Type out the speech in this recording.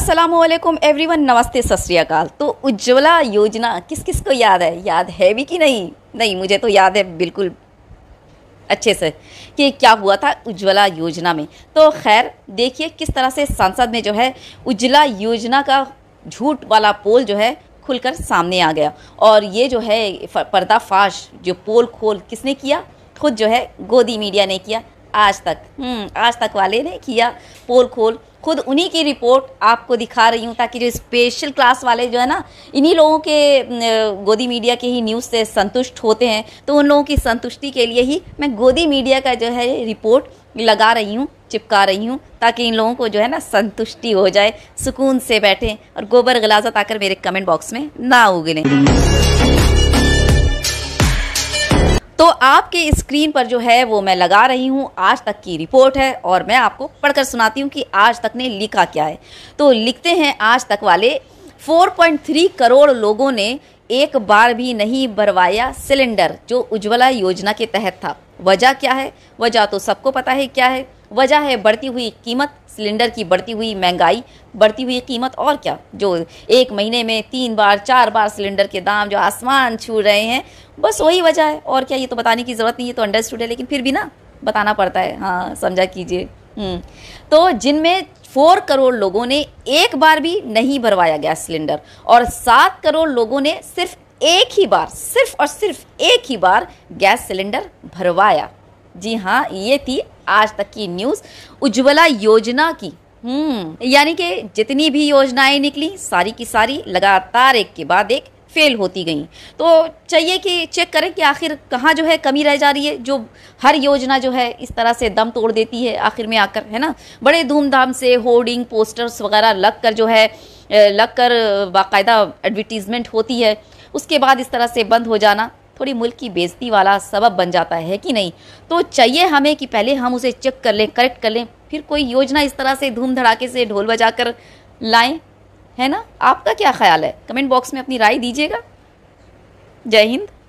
Aslam every one नमस्ते सत्याकाल तो उज्ज्वला योजना किस किस को याद है याद है भी कि नहीं नहीं मुझे तो याद है बिल्कुल अच्छे से कि क्या हुआ था उज्ज्वला योजना में तो खैर देखिए किस तरह से संसद में जो है उज्ज्वला योजना का झूठ वाला पोल जो है खुलकर सामने आ गया और ये जो है पर्दाफाश जो पोल खोल किसने किया खुद जो है गोदी मीडिया ने किया आज तक हम्म, आज तक वाले ने किया पोल खोल खुद उन्हीं की रिपोर्ट आपको दिखा रही हूँ ताकि जो स्पेशल क्लास वाले जो है ना इन्हीं लोगों के गोदी मीडिया के ही न्यूज़ से संतुष्ट होते हैं तो उन लोगों की संतुष्टि के लिए ही मैं गोदी मीडिया का जो है रिपोर्ट लगा रही हूँ चिपका रही हूँ ताकि इन लोगों को जो है ना संतुष्टि हो जाए सुकून से बैठें और गोबर गलाजत आकर मेरे कमेंट बॉक्स में ना उगलें आपके स्क्रीन पर जो है वो मैं लगा रही हूँ आज तक की रिपोर्ट है और मैं आपको पढ़कर सुनाती हूँ कि आज तक ने लिखा क्या है तो लिखते हैं आज तक वाले 4.3 करोड़ लोगों ने एक बार भी नहीं भरवाया सिलेंडर जो उज्ज्वला योजना के तहत था वजह क्या है वजह तो सबको पता है क्या है वजह है बढ़ती हुई कीमत सिलेंडर की बढ़ती हुई महंगाई बढ़ती हुई कीमत और क्या जो एक महीने में तीन बार चार बार सिलेंडर के दाम जो आसमान छू रहे हैं बस वही वजह है और क्या ये तो बताने की ज़रूरत नहीं है तो अंडरस्टूड है लेकिन फिर भी ना बताना पड़ता है हाँ समझा कीजिए हम्म, तो जिनमें फोर करोड़ लोगों ने एक बार भी नहीं भरवाया गैस सिलेंडर और सात करोड़ लोगों ने सिर्फ एक ही बार सिर्फ और सिर्फ एक ही बार गैस सिलेंडर भरवाया जी हाँ ये थी आज तक की न्यूज़ उज्ज्वला योजना की हम्म यानी कि जितनी भी योजनाएं निकली सारी की सारी लगातार एक के बाद एक फेल होती गई तो चाहिए कि चेक करें कि आखिर कहाँ जो है कमी रह जा रही है जो हर योजना जो है इस तरह से दम तोड़ देती है आखिर में आकर है ना बड़े धूमधाम से होर्डिंग पोस्टर्स वगैरह लग कर जो है लग कर बाकायदा एडवर्टीज़मेंट होती है उसके बाद इस तरह से बंद हो जाना थोड़ी मुल्क की बेजती वाला सबब बन जाता है कि नहीं तो चाहिए हमें कि पहले हम उसे चेक कर लें करेक्ट कर लें फिर कोई योजना इस तरह से धूम धड़ाके से ढोल बजा कर लाएं है ना आपका क्या ख्याल है कमेंट बॉक्स में अपनी राय दीजिएगा जय हिंद